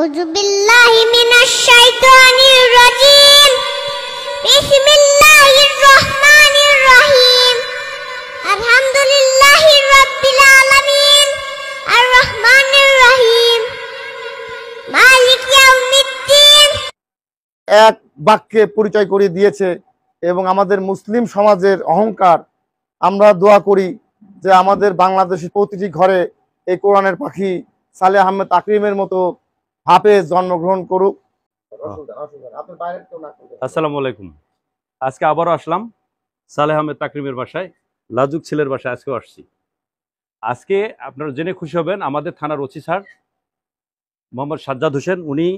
أعوذ بالله من الشيطان الرجيم بسم الله الرحمن الرحيم الحمد لله رب العالمين الرحمن الرحيم এক বাক্যে পরিচয় করে দিয়েছে এবং আমাদের মুসলিম সমাজের অহংকার আমরা দোয়া করি যে আমাদের বাংলাদেশের প্রতিটি ঘরে এই কোরআনের পাখি সালে আহমেদ আকরিমের মতো হাফেজ জন্মগ্রহণ করুক আসসালামু আলাইকুম আজকে আবারও আসলাম সালেহ আহমেদ তাকরিমের বাসায় লাজুক ছেলের বাসায় আজকেও আসছি আজকে আপনারা জেনে খুশি হবেন আমাদের থানার ওসি স্যার মোহাম্মদ সাজ্জাদ হোসেন উনি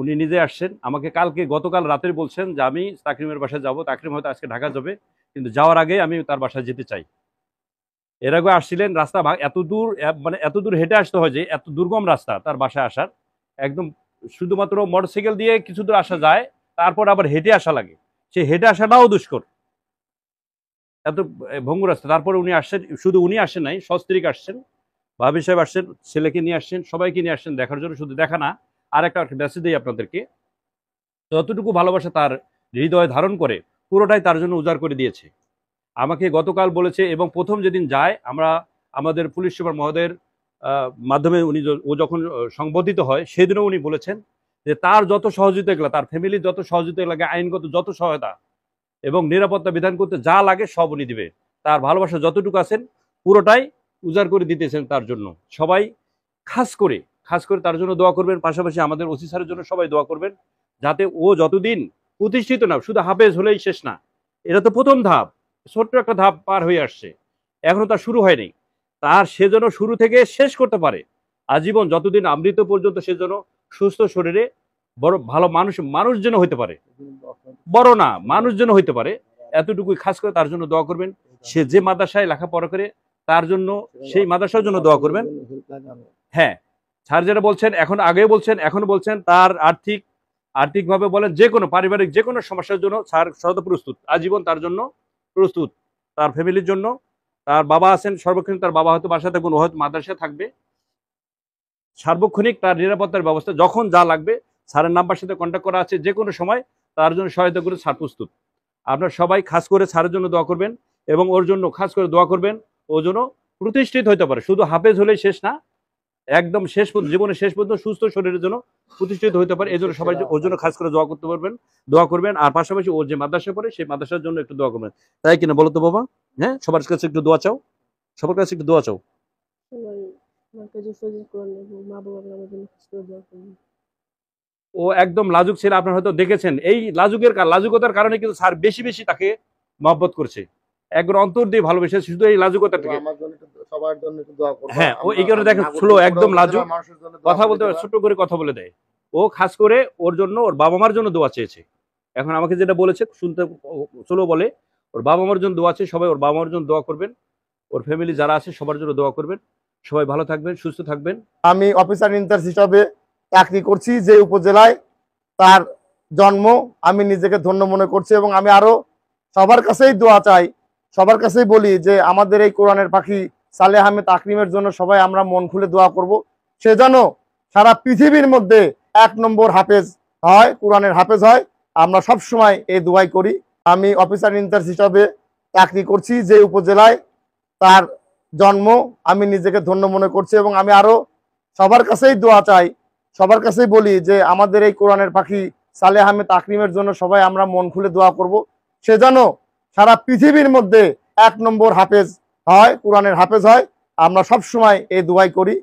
উনি নিজে আসছেন আমাকে কালকে গতকাল রাতের বলছেন যে আমি তাকরিমের বাসায় যাব তাকরিম হয়তো আজকে ঢাকা যাবে কিন্তু যাওয়ার আগে আমি তার বাসায় যেতে চাই এর আগে আসছিলেন রাস্তা এত দূর মানে এত দূর হেঁটে আসতে হয় যে এত দুর্গম রাস্তা তার বাসায় আসার একদম শুধুমাত্র মোটরসাইকেল দিয়ে কিছু দূর আসা যায় তারপর আবার হেঁটে আসা লাগে সে হেঁটে আসাটাও দুষ্কর এত ভঙ্গুর আসছে তারপরে উনি আসছেন শুধু উনি আসেন নাই সস্ত্রিক আসছেন ভাবি সাহেব আসছেন ছেলেকে নিয়ে আসছেন সবাইকে নিয়ে আসছেন দেখার জন্য শুধু দেখা না আর একটা মেসেজ দিই আপনাদেরকে যতটুকু ভালোবাসা তার হৃদয় ধারণ করে পুরোটাই তার জন্য উজাড় করে দিয়েছে আমাকে গতকাল বলেছে এবং প্রথম যেদিন যায় আমরা আমাদের পুলিশ সুপার মহোদয়ের মাধ্যমে উনি ও যখন সংবোধিত হয় সেদিনও উনি বলেছেন যে তার যত সহযোগিতা লাগে তার ফ্যামিলির যত সহযোগিতা লাগে আইনগত যত সহায়তা এবং নিরাপত্তা বিধান করতে যা লাগে সব উনি দিবে তার ভালোবাসা যতটুকু আছেন পুরোটাই উজাড় করে দিতেছেন তার জন্য সবাই খাস করে খাস করে তার জন্য দোয়া করবেন পাশাপাশি আমাদের ওসি স্যারের জন্য সবাই দোয়া করবেন যাতে ও যতদিন প্রতিষ্ঠিত না শুধু হাফেজ হলেই শেষ না এটা তো প্রথম ধাপ ছোট্ট একটা ধাপ পার হয়ে আসছে এখনও তা শুরু হয়নি তার সে যেন শুরু থেকে শেষ করতে পারে আজীবন যতদিন আমৃত পর্যন্ত সে যেন সুস্থ শরীরে বড় ভালো মানুষ মানুষ যেন হইতে পারে বড় না মানুষ যেন হইতে পারে এতটুকুই খাস করে তার জন্য দোয়া করবেন সে যে মাদ্রাসায় লেখাপড়া করে তার জন্য সেই মাদ্রাসার জন্য দোয়া করবেন হ্যাঁ স্যার যেটা বলছেন এখন আগে বলছেন এখন বলছেন তার আর্থিক আর্থিকভাবে বলেন যে কোনো পারিবারিক যে কোনো সমস্যার জন্য স্যার সদ প্রস্তুত আজীবন তার জন্য প্রস্তুত তার ফ্যামিলির জন্য তার বাবা আছেন সর্বক্ষণিক তার বাবা হয়তো বাসা থাকবেন হয়তো মাদ্রাসায় থাকবে সার্বক্ষণিক তার নিরাপত্তার ব্যবস্থা যখন যা লাগবে স্যারের নাম্বার সাথে কন্ট্যাক্ট করা আছে যে কোনো সময় তার জন্য সহায়তা করে স্যার প্রস্তুত আপনার সবাই খাস করে স্যারের জন্য দোয়া করবেন এবং ওর জন্য খাস করে দোয়া করবেন ও জন্য প্রতিষ্ঠিত হতে পারে শুধু হাফেজ হলেই শেষ না একদম শেষ জীবনের শেষ পর্যন্ত সুস্থ শরীরের জন্য প্রতিষ্ঠিত হইতে পারে এই জন্য সবাই ওর জন্য খাস করে দোয়া করতে পারবেন দোয়া করবেন আর পাশাপাশি ওর যে মাদ্রাসা পড়ে সেই মাদ্রাসার জন্য একটু দোয়া করবেন তাই কিনা বলতো বাবা হ্যাঁ সবার কাছে একটু দোয়া চাও সবার কাছে একটু দোয়া চাও ও একদম লাজুক ছেলে আপনারা হয়তো দেখেছেন এই লাজুকের লাজুকতার কারণে কিন্তু স্যার বেশি বেশি তাকে মহব্বত করছে একবার অন্তর দিয়ে ভালোবেসে শুধু এই লাজুকতা থেকে হ্যাঁ ও এই কারণে দেখেন স্লো একদম লাজুক কথা বলতে ছোট করে কথা বলে দেয় ও খাস করে ওর জন্য ওর বাবা মার জন্য দোয়া চেয়েছে এখন আমাকে যেটা বলেছে শুনতে স্লো বলে ওর বাবা মার জন্য দোয়া আছে সবাই ওর বাবা মার জন্য দোয়া করবেন ওর ফ্যামিলি যারা আছে সবার জন্য দোয়া করবেন সবাই ভালো থাকবেন সুস্থ থাকবেন আমি অফিসার ইন্টার্স হিসাবে চাকরি করছি যে উপজেলায় তার জন্ম আমি নিজেকে ধন্য মনে করছি এবং আমি আরও সবার কাছেই দোয়া চাই সবার কাছেই বলি যে আমাদের এই কোরআনের পাখি সালে আহমেদ আকরিমের জন্য সবাই আমরা মন খুলে দোয়া করব। সে যেন সারা পৃথিবীর মধ্যে এক নম্বর হাফেজ হয় কোরআনের হাফেজ হয় আমরা সব সময় এই দোয়াই করি আমি অফিসার ইনচার্জ হিসাবে চাকরি করছি যে উপজেলায় তার জন্ম আমি নিজেকে ধন্য মনে করছি এবং আমি আরও সবার কাছেই দোয়া চাই সবার কাছেই বলি যে আমাদের এই কোরআনের পাখি সালে আহমেদ আকরিমের জন্য সবাই আমরা মন খুলে দোয়া করব। সে যেন সারা পৃথিবীর মধ্যে এক নম্বর হাফেজ হয় কোরআনের হাফেজ হয় আমরা সব সময় এই দোয়াই করি